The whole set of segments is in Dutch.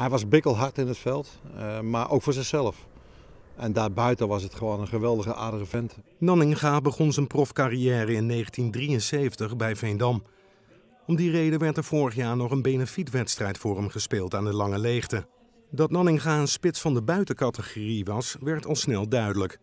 Hij was bikkelhard in het veld, eh, maar ook voor zichzelf. En daarbuiten was het gewoon een geweldige aardige vent. Nanninga begon zijn profcarrière in 1973 bij Veendam. Om die reden werd er vorig jaar nog een benefietwedstrijd voor hem gespeeld aan de Lange Leegte. Dat Nanninga een spits van de buitencategorie was, werd al snel duidelijk.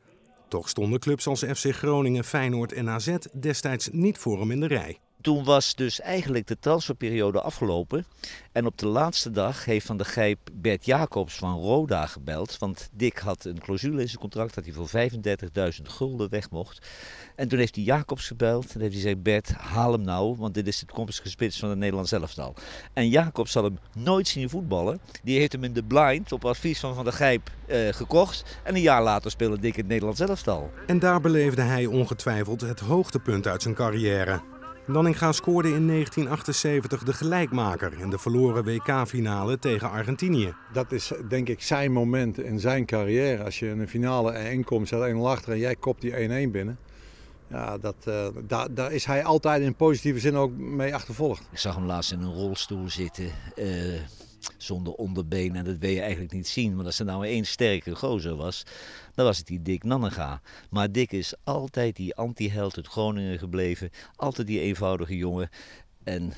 Toch stonden clubs als FC Groningen, Feyenoord en AZ destijds niet voor hem in de rij toen was dus eigenlijk de transferperiode afgelopen. En op de laatste dag heeft Van der Gijp Bert Jacobs van Roda gebeld. Want Dick had een clausule in zijn contract dat hij voor 35.000 gulden weg mocht. En toen heeft hij Jacobs gebeld. En heeft hij gezegd, Bert, haal hem nou. Want dit is het spits van het Nederlands elftal. En Jacobs zal hem nooit zien voetballen. Die heeft hem in de blind op advies van Van der Gijp eh, gekocht. En een jaar later speelde Dick het Nederlands elftal. En daar beleefde hij ongetwijfeld het hoogtepunt uit zijn carrière. Nanninga scoorde in 1978 de gelijkmaker in de verloren WK-finale tegen Argentinië. Dat is denk ik zijn moment in zijn carrière. Als je in een finale 1 komt, staat 1-0 achter en jij kopt die 1-1 binnen. Ja, dat, eh, daar, daar is hij altijd in positieve zin ook mee achtervolgd. Ik zag hem laatst in een rolstoel zitten. Eh, zonder onderbenen En dat wil je eigenlijk niet zien. Maar als er nou één sterke gozer was, dan was het die Dick Nannega. Maar Dick is altijd die anti-held uit Groningen gebleven. Altijd die eenvoudige jongen. En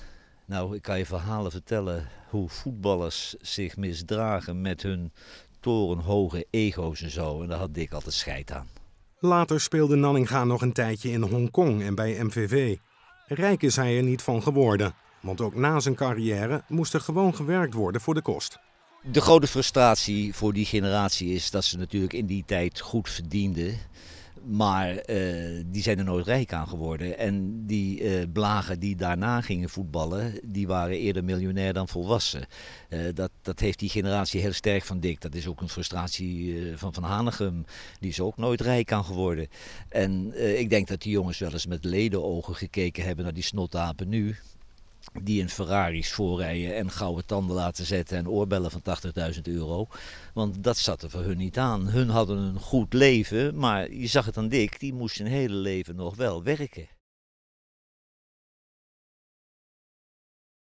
nou, ik kan je verhalen vertellen hoe voetballers zich misdragen met hun torenhoge ego's en zo. En daar had Dick altijd scheid aan. Later speelde Nanninga nog een tijdje in Hongkong en bij MVV. Rijk is hij er niet van geworden. Want ook na zijn carrière moest er gewoon gewerkt worden voor de kost. De grote frustratie voor die generatie is dat ze natuurlijk in die tijd goed verdienden. Maar eh, die zijn er nooit rijk aan geworden. En die eh, blagen die daarna gingen voetballen, die waren eerder miljonair dan volwassen. Eh, dat, dat heeft die generatie heel sterk van dik. Dat is ook een frustratie van Van Hanegem. Die is ook nooit rijk aan geworden. En ik denk dat die jongens wel eens met ledenogen gekeken hebben naar die snotapen nu die in Ferraris voorrijden en gouden tanden laten zetten en oorbellen van 80.000 euro. Want dat zat er voor hun niet aan. Hun hadden een goed leven, maar je zag het aan Dick, die moest zijn hele leven nog wel werken.